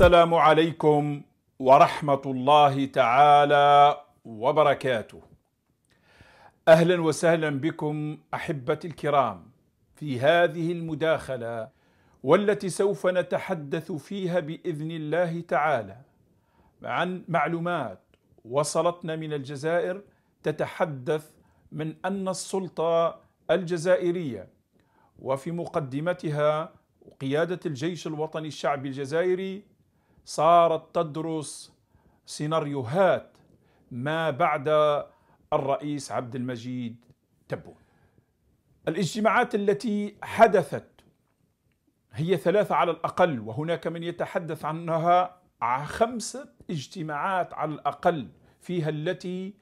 السلام عليكم ورحمه الله تعالى وبركاته اهلا وسهلا بكم احبتي الكرام في هذه المداخله والتي سوف نتحدث فيها باذن الله تعالى عن معلومات وصلتنا من الجزائر تتحدث من ان السلطه الجزائريه وفي مقدمتها قياده الجيش الوطني الشعبي الجزائري صارت تدرس سيناريوهات ما بعد الرئيس عبد المجيد تبون الاجتماعات التي حدثت هي ثلاثة على الأقل وهناك من يتحدث عنها خمسة اجتماعات على الأقل فيها التي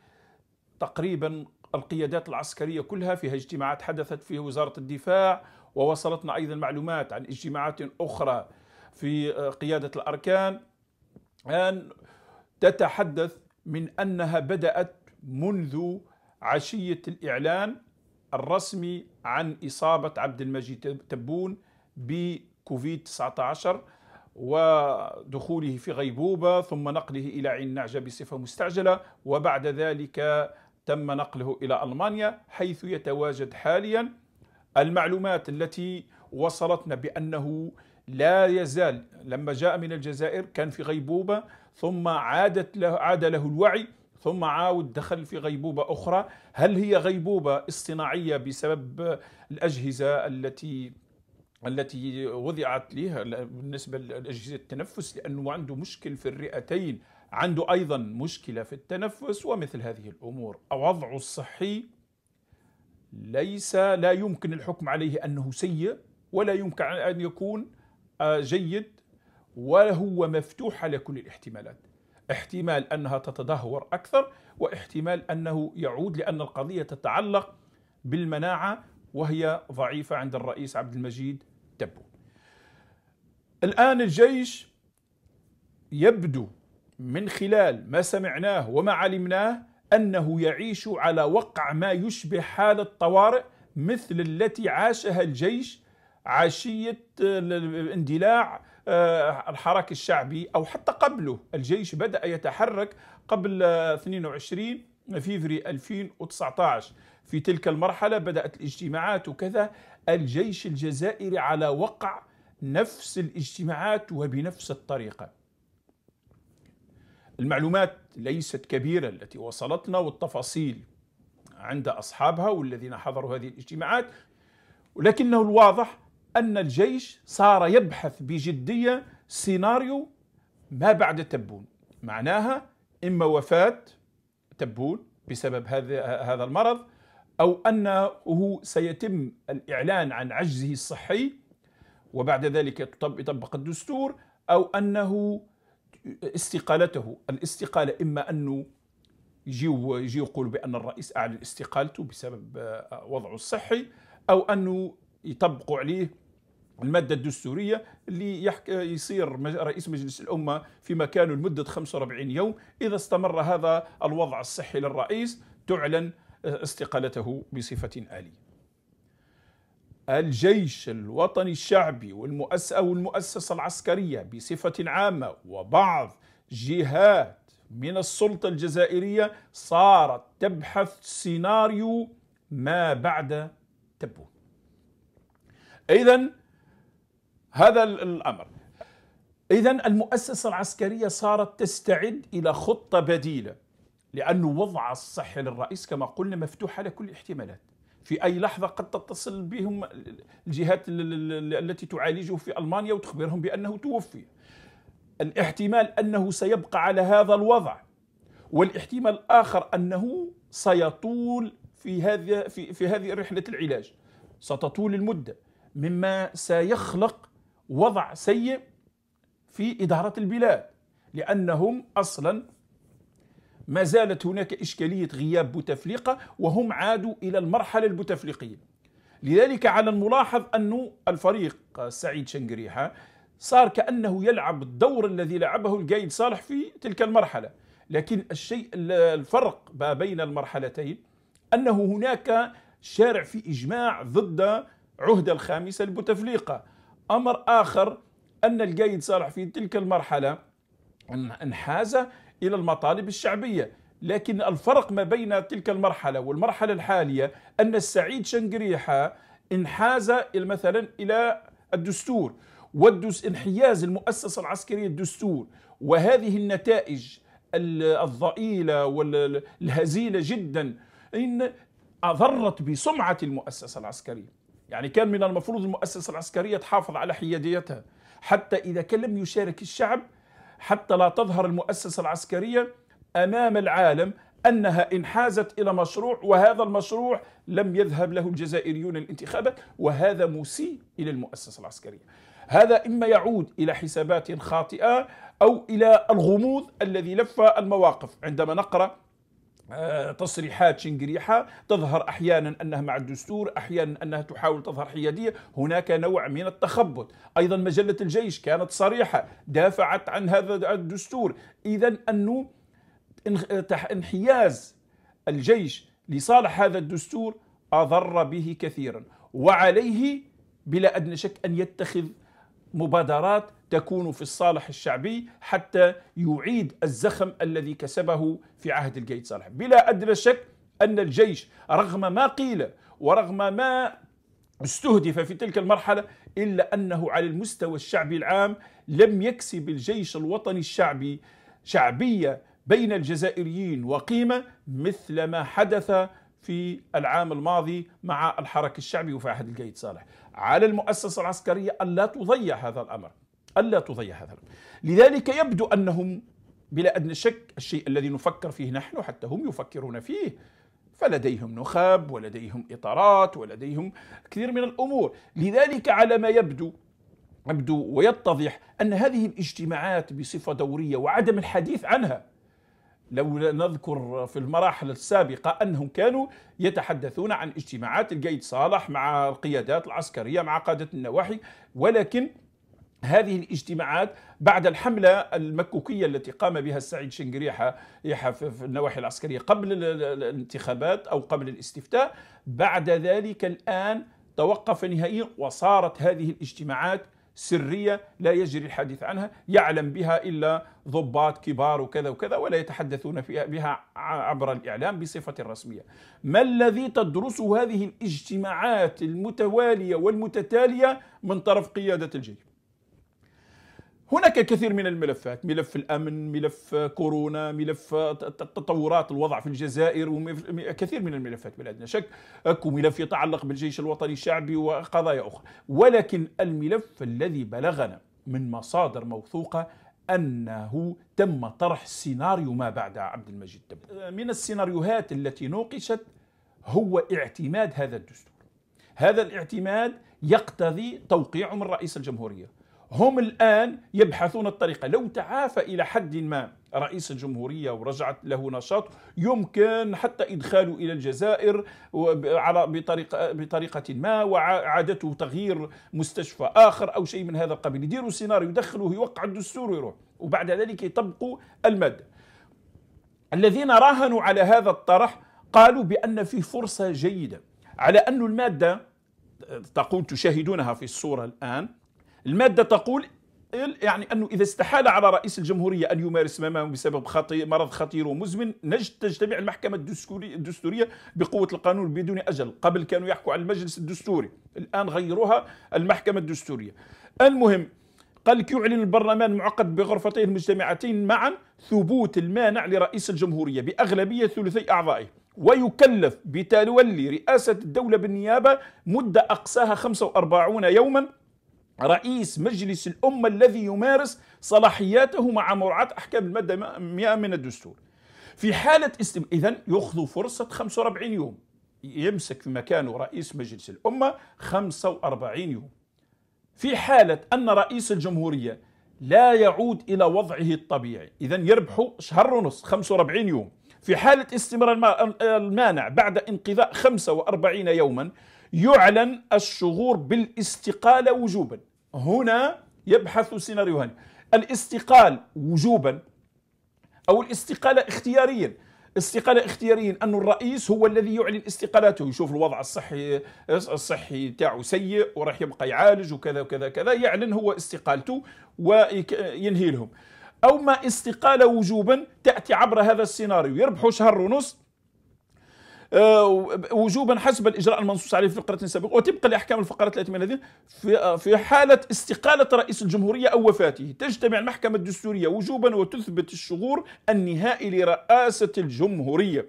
تقريبا القيادات العسكرية كلها فيها اجتماعات حدثت في وزارة الدفاع ووصلتنا أيضا معلومات عن اجتماعات أخرى في آه، قيادة الأركان أن تتحدث من أنها بدأت منذ عشية الإعلان الرسمي عن إصابة عبد المجيد تبون بكوفيد 19 ودخوله في غيبوبة ثم نقله إلى عين نعجة بصفة مستعجلة وبعد ذلك تم نقله إلى ألمانيا حيث يتواجد حاليا المعلومات التي وصلتنا بأنه لا يزال لما جاء من الجزائر كان في غيبوبة ثم عادت له عاد له الوعي ثم عاود دخل في غيبوبة أخرى هل هي غيبوبة اصطناعية بسبب الأجهزة التي التي وضعت لها بالنسبة لأجهزة التنفس لأنه عنده مشكل في الرئتين عنده أيضا مشكلة في التنفس ومثل هذه الأمور وضعه الصحي ليس لا يمكن الحكم عليه أنه سيء ولا يمكن أن يكون جيد وهو مفتوح على كل الاحتمالات احتمال انها تتدهور اكثر واحتمال انه يعود لان القضيه تتعلق بالمناعه وهي ضعيفه عند الرئيس عبد المجيد تبو الان الجيش يبدو من خلال ما سمعناه وما علمناه انه يعيش على وقع ما يشبه حاله طوارئ مثل التي عاشها الجيش عشية آه، اندلاع آه، الحراك الشعبي أو حتى قبله الجيش بدأ يتحرك قبل 22 آه، فيفري 2019 في تلك المرحلة بدأت الاجتماعات وكذا الجيش الجزائري على وقع نفس الاجتماعات وبنفس الطريقة المعلومات ليست كبيرة التي وصلتنا والتفاصيل عند أصحابها والذين حضروا هذه الاجتماعات ولكنه الواضح أن الجيش صار يبحث بجدية سيناريو ما بعد تبون معناها إما وفاة تبون بسبب هذا هذا المرض أو أنه سيتم الإعلان عن عجزه الصحي وبعد ذلك يطبق الدستور أو أنه استقالته الاستقالة إما أنه يجي يجيو بأن الرئيس أعلن استقالته بسبب وضعه الصحي أو أنه يطبقوا عليه المادة الدستورية اللي يحك... يصير رئيس مجلس الأمة في مكانه لمدة 45 يوم إذا استمر هذا الوضع الصحي للرئيس تعلن آه، استقالته بصفة آلية الجيش الوطني الشعبي والمؤسسة والمؤسسة العسكرية بصفة عامة وبعض جهات من السلطة الجزائرية صارت تبحث سيناريو ما بعد تبون إذا هذا الأمر إذا المؤسسة العسكرية صارت تستعد إلى خطة بديلة لأن وضع الصحه للرئيس كما قلنا مفتوح على كل الاحتمالات في أي لحظة قد تتصل بهم الجهات التي تعالجه في ألمانيا وتخبرهم بأنه توفي الاحتمال أنه سيبقى على هذا الوضع والاحتمال الآخر أنه سيطول في هذه في هذه رحلة العلاج ستطول المدة مما سيخلق وضع سيء في إدارة البلاد لأنهم أصلا ما زالت هناك إشكالية غياب بوتفليقة وهم عادوا إلى المرحلة البوتفليقية لذلك على الملاحظ أن الفريق سعيد شنقريحة صار كأنه يلعب الدور الذي لعبه القايد صالح في تلك المرحلة لكن الشيء الفرق ما بين المرحلتين أنه هناك شارع في إجماع ضد عهد الخامسة البوتفليقة أمر آخر أن القايد صالح في تلك المرحلة انحاز إلى المطالب الشعبية لكن الفرق ما بين تلك المرحلة والمرحلة الحالية أن السعيد شنقريحة انحاز مثلا إلى الدستور والدس انحياز المؤسسة العسكرية الدستور وهذه النتائج الضئيلة والهزيلة جدا إن أضرت بسمعة المؤسسة العسكرية يعني كان من المفروض المؤسسة العسكرية تحافظ على حياديتها حتى إذا كان لم يشارك الشعب حتى لا تظهر المؤسسة العسكرية أمام العالم أنها انحازت إلى مشروع وهذا المشروع لم يذهب له الجزائريون الانتخابات وهذا مسيء إلى المؤسسة العسكرية هذا إما يعود إلى حسابات خاطئة أو إلى الغموض الذي لف المواقف عندما نقرأ آه، تصريحات شنقريحة تظهر أحيانا أنها مع الدستور أحيانا أنها تحاول تظهر حيادية هناك نوع من التخبط أيضا مجلة الجيش كانت صريحة دافعت عن هذا الدستور إذا أنه انحياز الجيش لصالح هذا الدستور أضر به كثيرا وعليه بلا أدنى شك أن يتخذ مبادرات تكون في الصالح الشعبي حتى يعيد الزخم الذي كسبه في عهد القيد صالح بلا أدنى شك أن الجيش رغم ما قيل ورغم ما استهدف في تلك المرحلة إلا أنه على المستوى الشعبي العام لم يكسب الجيش الوطني الشعبي شعبية بين الجزائريين وقيمة مثل ما حدث في العام الماضي مع الحركة الشعبي وفي عهد القيد صالح على المؤسسة العسكرية ألا تضيع هذا الأمر ألا تضيع هذا الأمر لذلك يبدو أنهم بلا أدنى شك الشيء الذي نفكر فيه نحن حتى هم يفكرون فيه فلديهم نخب ولديهم إطارات ولديهم كثير من الأمور لذلك على ما يبدو يبدو ويتضح أن هذه الاجتماعات بصفة دورية وعدم الحديث عنها لو نذكر في المراحل السابقة أنهم كانوا يتحدثون عن اجتماعات القيد صالح مع القيادات العسكرية مع قادة النواحي ولكن هذه الاجتماعات بعد الحملة المكوكية التي قام بها السعيد شنقريحة في النواحي العسكرية قبل الانتخابات أو قبل الاستفتاء بعد ذلك الآن توقف نهائيا وصارت هذه الاجتماعات سرية لا يجري الحديث عنها يعلم بها إلا ضباط كبار وكذا وكذا ولا يتحدثون فيها بها عبر الإعلام بصفة رسمية ما الذي تدرسه هذه الاجتماعات المتوالية والمتتالية من طرف قيادة الجيش هناك الكثير من الملفات ملف الأمن ملف كورونا ملف تطورات الوضع في الجزائر وكثير من الملفات بلا شك أكو ملف يتعلق بالجيش الوطني الشعبي وقضايا أخرى ولكن الملف الذي بلغنا من مصادر موثوقة أنه تم طرح سيناريو ما بعد عبد المجيد دب من السيناريوهات التي نوقشت هو اعتماد هذا الدستور هذا الاعتماد يقتضي توقيعه من رئيس الجمهورية هم الآن يبحثون الطريقة لو تعافى إلى حد ما رئيس الجمهورية ورجعت له نشاط يمكن حتى إدخاله إلى الجزائر على بطريقة, بطريقة ما وعادته تغيير مستشفى آخر أو شيء من هذا القبيل يديروا سيناريو يدخلوه يوقع الدستور ويروح وبعد ذلك يطبقوا المادة الذين راهنوا على هذا الطرح قالوا بأن فيه فرصة جيدة على أن المادة تقول تشاهدونها في الصورة الآن المادة تقول يعني أنه إذا استحال على رئيس الجمهورية أن يمارس مهامه بسبب خطير مرض خطير ومزمن نجد تجتمع المحكمة الدستورية بقوة القانون بدون أجل قبل كانوا يحكوا على المجلس الدستوري الآن غيروها المحكمة الدستورية المهم قال لك يعلن البرلمان معقد بغرفتين المجتمعتين معا ثبوت المانع لرئيس الجمهورية بأغلبية ثلثي أعضائه ويكلف بتولي رئاسة الدولة بالنيابة مدة أقصاها 45 يوما رئيس مجلس الأمة الذي يمارس صلاحياته مع مراعاة أحكام المادة 100 من الدستور في حالة استم... إذا يأخذ فرصة 45 يوم يمسك في مكانه رئيس مجلس الأمة 45 يوم في حالة أن رئيس الجمهورية لا يعود إلى وضعه الطبيعي إذا يربحوا شهر ونص 45 يوم في حالة استمرار المانع بعد انقضاء 45 يوما يعلن الشعور بالاستقالة وجوبا هنا يبحث سيناريوهان الاستقال وجوبا أو الاستقالة اختياريا استقالة اختياريا أن الرئيس هو الذي يعلن استقالته يشوف الوضع الصحي الصحي تاعه سيء وراح يبقى يعالج وكذا وكذا كذا يعلن هو استقالته وينهي لهم أو ما استقالة وجوبا تأتي عبر هذا السيناريو يربحوا شهر ونص آه، وجوبا حسب الاجراء المنصوص عليه في فقره سابقه وتبقى لاحكام الفقره 38 في آه، في حاله استقاله رئيس الجمهوريه او وفاته تجتمع المحكمه الدستوريه وجوبا وتثبت الشغور النهائي لرئاسه الجمهوريه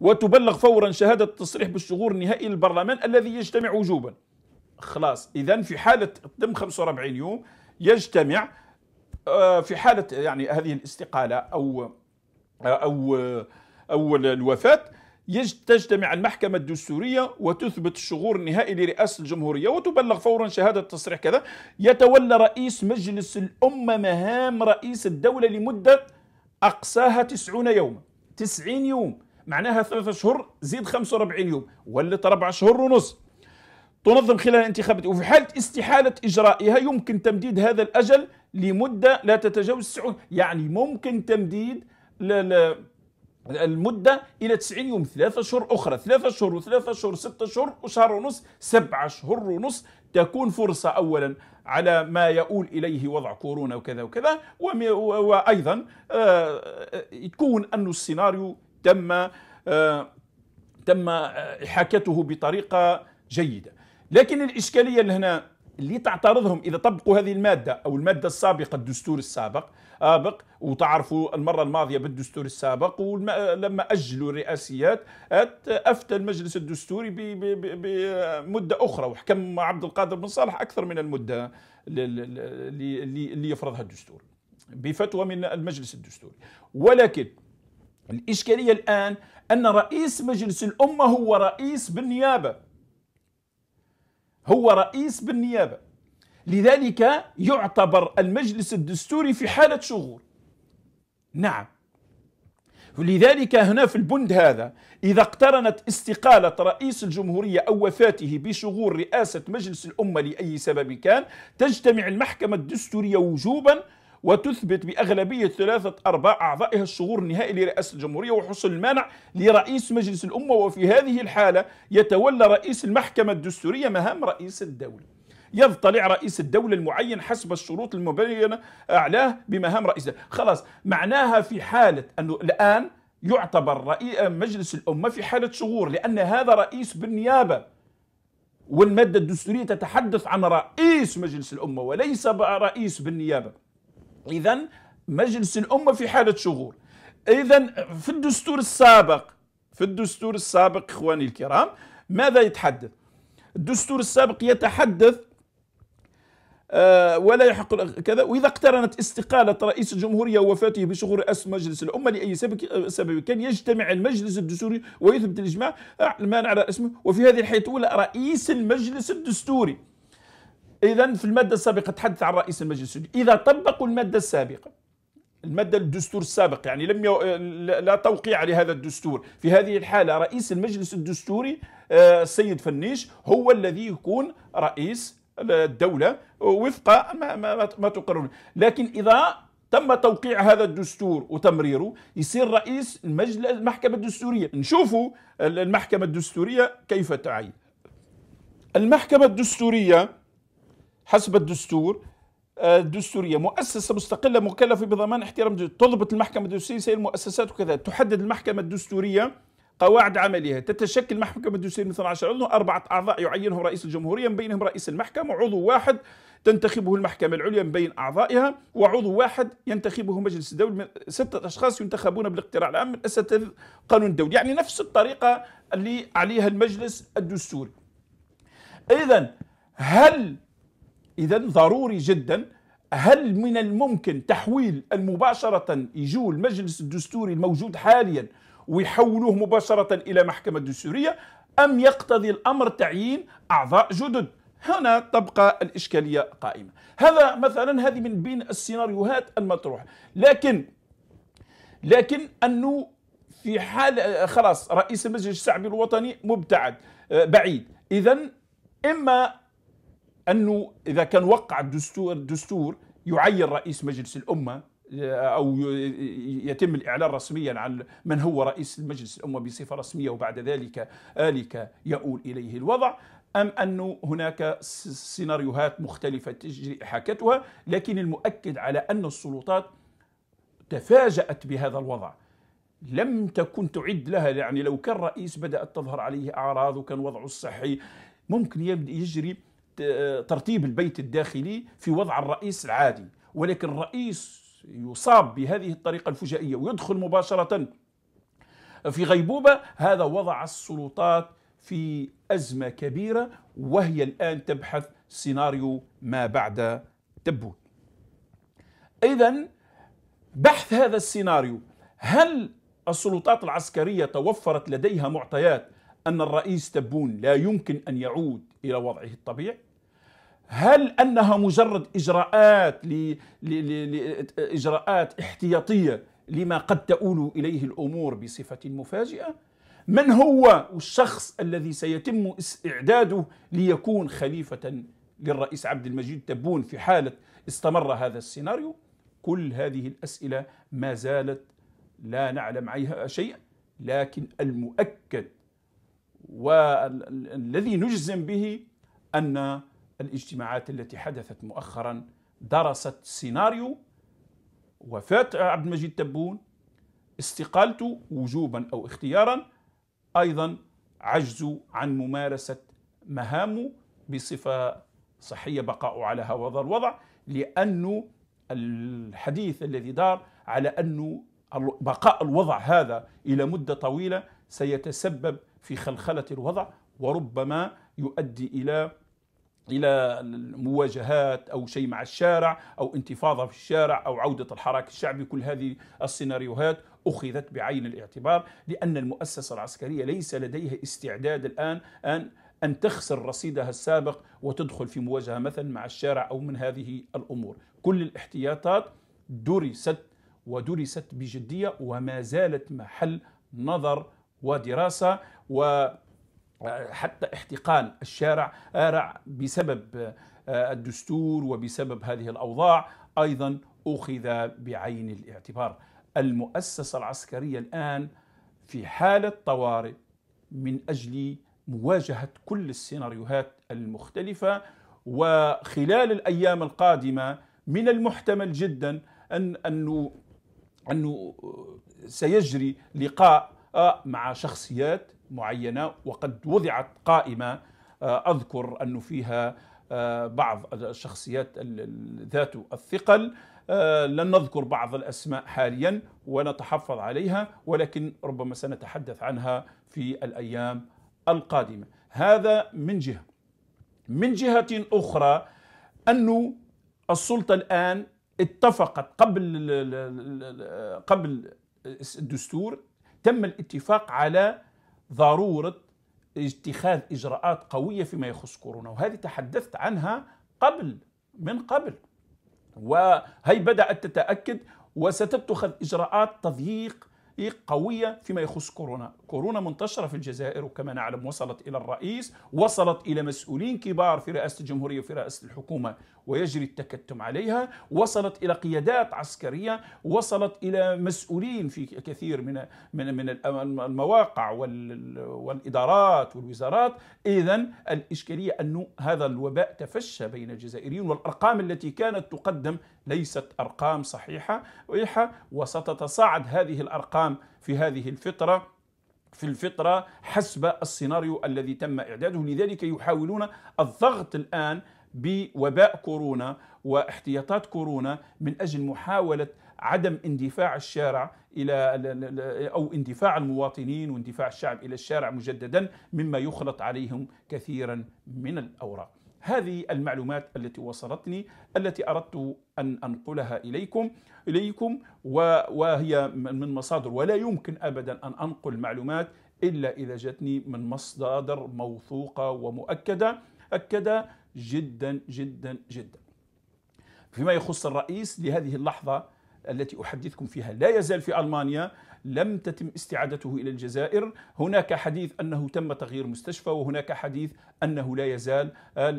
وتبلغ فورا شهاده التصريح بالشغور النهائي للبرلمان الذي يجتمع وجوبا خلاص اذا في حاله تم 45 يوم يجتمع آه، في حاله يعني هذه الاستقاله او او او الوفاه تجتمع المحكمة الدستورية وتثبت الشغور النهائي لرئاسة الجمهورية وتبلغ فورا شهادة تصريح كذا يتولى رئيس مجلس الأمة مهام رئيس الدولة لمدة أقصاها 90 يوما 90 يوم معناها ثلاثة شهور زيد 45 يوم ولت أربع شهور ونص تنظم خلال انتخابات وفي حالة استحالة إجرائها يمكن تمديد هذا الأجل لمدة لا تتجاوز 90 يعني ممكن تمديد ل... ل... المدة إلى 90 يوم ثلاثة أشهر أخرى ثلاثة أشهر وثلاثة أشهر ستة أشهر وشهر ونص سبعة أشهر ونص تكون فرصة أولا على ما يؤول إليه وضع كورونا وكذا وكذا وأيضا تكون آه، أن السيناريو تم آه، تم آه، حكته بطريقة جيدة لكن الإشكالية اللي هنا اللي تعترضهم إذا طبقوا هذه المادة أو المادة السابقة الدستور السابق سابق وتعرفوا المرة الماضية بالدستور السابق ولما أجلوا الرئاسيات أفتى المجلس الدستوري بمدة أخرى وحكم عبد القادر بن صالح أكثر من المدة اللي يفرضها الدستور بفتوى من المجلس الدستوري ولكن الإشكالية الآن أن رئيس مجلس الأمة هو رئيس بالنيابة هو رئيس بالنيابة لذلك يعتبر المجلس الدستوري في حالة شغور نعم لذلك هنا في البند هذا إذا اقترنت استقالة رئيس الجمهورية أو وفاته بشغور رئاسة مجلس الأمة لأي سبب كان تجتمع المحكمة الدستورية وجوبا وتثبت بأغلبية ثلاثة أرباع أعضائها الشغور النهائي لرئاسة الجمهورية وحصول المانع لرئيس مجلس الأمة وفي هذه الحالة يتولى رئيس المحكمة الدستورية مهام رئيس الدولة يضطلع رئيس الدولة المعين حسب الشروط المبينة أعلاه بمهام رئيس خلاص معناها في حالة أنه الآن يعتبر رئيس مجلس الأمة في حالة شغور لأن هذا رئيس بالنيابة والمادة الدستورية تتحدث عن رئيس مجلس الأمة وليس رئيس بالنيابة إذا مجلس الأمة في حالة شغور إذا في الدستور السابق في الدستور السابق إخواني الكرام ماذا يتحدث الدستور السابق يتحدث آه، ولا يحق كذا واذا اقترنت استقاله رئيس الجمهوريه ووفاته بشغور اسم مجلس الامه لاي سبب كان يجتمع المجلس الدستوري ويثبت الاجماع المانع آه، على اسمه وفي هذه الاولى رئيس المجلس الدستوري اذا في الماده السابقه تحدث عن رئيس المجلس اذا طبقوا الماده السابقه المادة الدستور السابق يعني لم يو... لا توقيع لهذا الدستور في هذه الحالة رئيس المجلس الدستوري السيد آه، فنيش هو الذي يكون رئيس الدولة وفق ما, ما, ما تقرر لكن إذا تم توقيع هذا الدستور وتمريره يصير رئيس المجلس المحكمة الدستورية نشوفوا المحكمة الدستورية كيف تعين المحكمة الدستورية حسب الدستور آه، الدستوريه مؤسسه مستقله مكلفه بضمان احترام تضبط المحكمه الدستوريه سي المؤسسات وكذا تحدد المحكمه الدستوريه قواعد عملها تتشكل محكمة الدستور من 12 عضو أربعة أعضاء يعينهم رئيس الجمهورية من بينهم رئيس المحكمة وعضو واحد تنتخبه المحكمة العليا من بين أعضائها وعضو واحد ينتخبه مجلس الدولة من ستة أشخاص ينتخبون بالاقتراع العام من أساتذة قانون الدولي يعني نفس الطريقة اللي عليها المجلس الدستوري إذا هل إذا ضروري جدا هل من الممكن تحويل المباشرة يجول المجلس الدستوري الموجود حاليا ويحولوه مباشرة إلى محكمة دستورية أم يقتضي الأمر تعيين أعضاء جدد هنا تبقى الإشكالية قائمة هذا مثلا هذه من بين السيناريوهات المطروحة لكن لكن أنه في حال خلاص رئيس المجلس الشعبي الوطني مبتعد آه، بعيد إذا إما أنه إذا كان وقع الدستور الدستور يعين رئيس مجلس الأمة او يتم الاعلان رسميا عن من هو رئيس المجلس الامه بصفه رسميه وبعد ذلك ذلك يؤول اليه الوضع ام انه هناك سيناريوهات مختلفه تجري حاكتها لكن المؤكد على ان السلطات تفاجات بهذا الوضع لم تكن تعد لها يعني لو كان رئيس بدات تظهر عليه اعراض وكان وضعه الصحي ممكن يبدا يجري ترتيب البيت الداخلي في وضع الرئيس العادي ولكن الرئيس يصاب بهذه الطريقة الفجائية ويدخل مباشرة في غيبوبة هذا وضع السلطات في أزمة كبيرة وهي الآن تبحث سيناريو ما بعد تبون إذا بحث هذا السيناريو هل السلطات العسكرية توفرت لديها معطيات أن الرئيس تبون لا يمكن أن يعود إلى وضعه الطبيعي هل انها مجرد اجراءات اجراءات احتياطيه لما قد تؤول اليه الامور بصفه مفاجئه من هو الشخص الذي سيتم اعداده ليكون خليفه للرئيس عبد المجيد تبون في حاله استمر هذا السيناريو كل هذه الاسئله ما زالت لا نعلم عليها شيء لكن المؤكد والذي نجزم به ان الاجتماعات التي حدثت مؤخرا درست سيناريو وفاة عبد المجيد تبون استقالته وجوبا أو اختيارا أيضا عجزوا عن ممارسة مهامه بصفة صحية بقاء على هذا الوضع لأنه الحديث الذي دار على أنه بقاء الوضع هذا إلى مدة طويلة سيتسبب في خلخلة الوضع وربما يؤدي إلى الى مواجهات او شيء مع الشارع او انتفاضه في الشارع او عوده الحراك الشعبي كل هذه السيناريوهات اخذت بعين الاعتبار لان المؤسسه العسكريه ليس لديها استعداد الان ان ان تخسر رصيدها السابق وتدخل في مواجهه مثلا مع الشارع او من هذه الامور كل الاحتياطات درست ودرست بجديه وما زالت محل نظر ودراسه و حتى احتقان الشارع بسبب آه، الدستور وبسبب هذه الأوضاع أيضا أخذ بعين الاعتبار المؤسسة العسكرية الآن في حالة طوارئ من أجل مواجهة كل السيناريوهات المختلفة وخلال الأيام القادمة من المحتمل جدا أن أنه أنه آه، سيجري لقاء آه، مع شخصيات معينه وقد وضعت قائمه آه، اذكر انه فيها آه، بعض الشخصيات ذات الثقل آه، لن نذكر بعض الاسماء حاليا ونتحفظ عليها ولكن ربما سنتحدث عنها في الايام القادمه هذا من جهه من جهه اخرى انه السلطه الان اتفقت قبل قبل الدستور تم الاتفاق على ضروره اتخاذ اجراءات قويه فيما يخص كورونا وهذه تحدثت عنها قبل من قبل وهي بدات تتاكد وستتخذ اجراءات تضييق قوية فيما يخص كورونا كورونا منتشرة في الجزائر وكما نعلم وصلت إلى الرئيس وصلت إلى مسؤولين كبار في رئاسة الجمهورية وفي رئاسة الحكومة ويجري التكتم عليها وصلت إلى قيادات عسكرية وصلت إلى مسؤولين في كثير من من من المواقع والإدارات والوزارات إذا الإشكالية أنه هذا الوباء تفشى بين الجزائريين والأرقام التي كانت تقدم ليست ارقام صحيحه وستتصاعد هذه الارقام في هذه الفتره في الفتره حسب السيناريو الذي تم اعداده لذلك يحاولون الضغط الان بوباء كورونا واحتياطات كورونا من اجل محاوله عدم اندفاع الشارع الى او اندفاع المواطنين واندفاع الشعب الى الشارع مجددا مما يخلط عليهم كثيرا من الاوراق هذه المعلومات التي وصلتني التي أردت أن أنقلها إليكم إليكم وهي من مصادر ولا يمكن أبدا أن أنقل معلومات إلا إذا جتني من مصادر موثوقة ومؤكدة أكد جدا جدا جدا فيما يخص الرئيس لهذه اللحظة التي أحدثكم فيها لا يزال في ألمانيا لم تتم استعادته إلى الجزائر هناك حديث أنه تم تغيير مستشفى وهناك حديث أنه لا يزال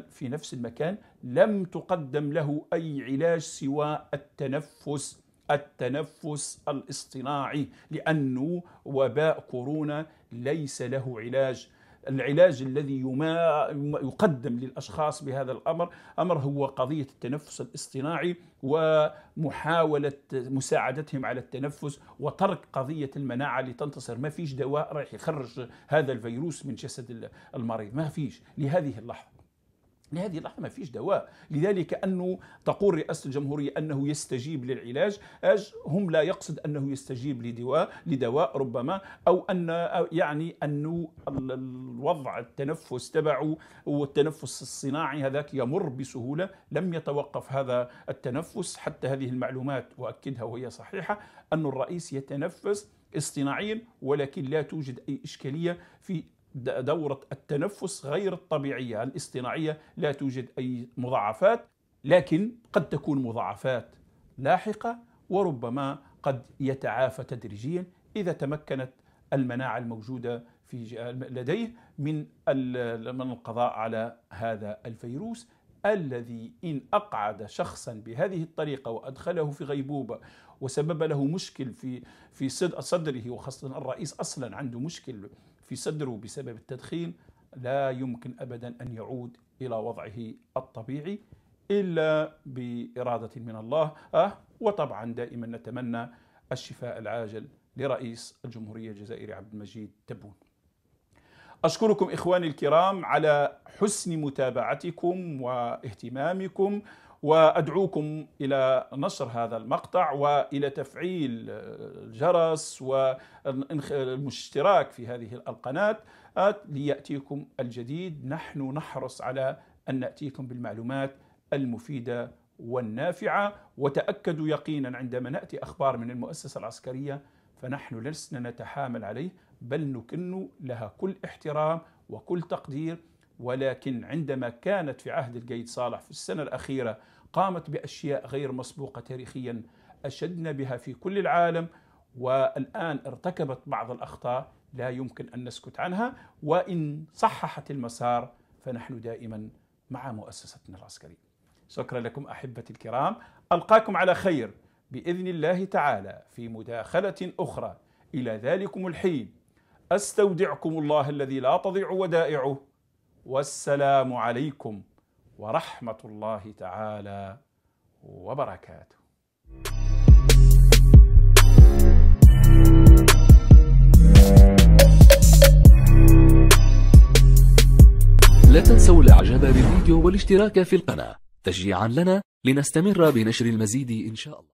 في نفس المكان لم تقدم له أي علاج سوى التنفس التنفس الاصطناعي لأنه وباء كورونا ليس له علاج العلاج الذي يقدم للأشخاص بهذا الأمر أمر هو قضية التنفس الاصطناعي ومحاولة مساعدتهم على التنفس وترك قضية المناعة لتنتصر ما فيش دواء راح يخرج هذا الفيروس من جسد المريض ما فيش لهذه اللحظة لهذه اللحظة ما فيش دواء لذلك أنه تقول رئاسة الجمهورية أنه يستجيب للعلاج أج هم لا يقصد أنه يستجيب لدواء لدواء ربما أو أن يعني أنه الوضع التنفس تبعه والتنفس الصناعي هذاك يمر بسهولة لم يتوقف هذا التنفس حتى هذه المعلومات وأكدها وهي صحيحة أن الرئيس يتنفس اصطناعيا ولكن لا توجد أي إشكالية في دورة التنفس غير الطبيعية الاصطناعية لا توجد أي مضاعفات لكن قد تكون مضاعفات لاحقة وربما قد يتعافى تدريجيا إذا تمكنت المناعة الموجودة في لديه من من القضاء على هذا الفيروس الذي إن أقعد شخصا بهذه الطريقة وأدخله في غيبوبة وسبب له مشكل في في صدره وخاصة الرئيس أصلا عنده مشكل في صدره بسبب التدخين لا يمكن ابدا ان يعود الى وضعه الطبيعي الا باراده من الله أه وطبعا دائما نتمنى الشفاء العاجل لرئيس الجمهوريه الجزائري عبد المجيد تبون. اشكركم اخواني الكرام على حسن متابعتكم واهتمامكم وادعوكم الى نشر هذا المقطع والى تفعيل الجرس والاشتراك في هذه القناه لياتيكم الجديد نحن نحرص على ان ناتيكم بالمعلومات المفيده والنافعه وتاكدوا يقينا عندما ناتي اخبار من المؤسسه العسكريه فنحن لسنا نتحامل عليه بل نكن لها كل احترام وكل تقدير ولكن عندما كانت في عهد القيد صالح في السنه الاخيره قامت باشياء غير مسبوقه تاريخيا اشدنا بها في كل العالم والان ارتكبت بعض الاخطاء لا يمكن ان نسكت عنها وان صححت المسار فنحن دائما مع مؤسستنا العسكريه. شكرا لكم احبتي الكرام، القاكم على خير باذن الله تعالى في مداخله اخرى الى ذلكم الحين. استودعكم الله الذي لا تضيع ودائعه والسلام عليكم ورحمه الله تعالى وبركاته لا تنسوا الاعجاب بالفيديو والاشتراك في القناه تشجيعا لنا لنستمر بنشر المزيد ان شاء الله